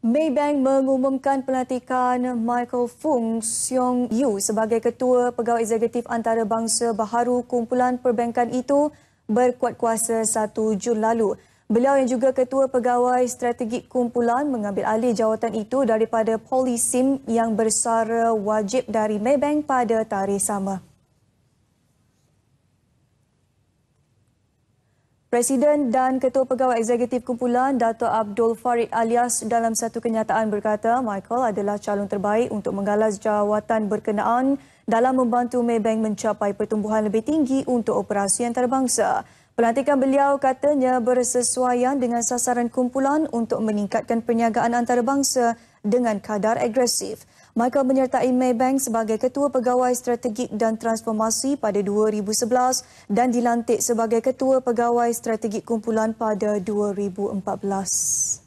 Maybank mengumumkan pelantikan Michael Fung Siong Yu sebagai ketua pegawai eksekutif antarabangsa baharu kumpulan perbankan itu berkuat kuasa 1 Jun lalu. Beliau yang juga ketua pegawai strategik kumpulan mengambil alih jawatan itu daripada Polisim yang bersara wajib dari Maybank pada tarikh sama. Presiden dan Ketua Pegawai Eksekutif Kumpulan Dato Abdul Farid alias dalam satu kenyataan berkata Michael adalah calon terbaik untuk menggalas jawatan berkenaan dalam membantu Maybank mencapai pertumbuhan lebih tinggi untuk operasi antarabangsa. Pelantikan beliau katanya bersesuaian dengan sasaran kumpulan untuk meningkatkan perniagaan antarabangsa dengan kadar agresif. Michael menyertai Maybank sebagai Ketua Pegawai Strategik dan Transformasi pada 2011 dan dilantik sebagai Ketua Pegawai Strategik Kumpulan pada 2014.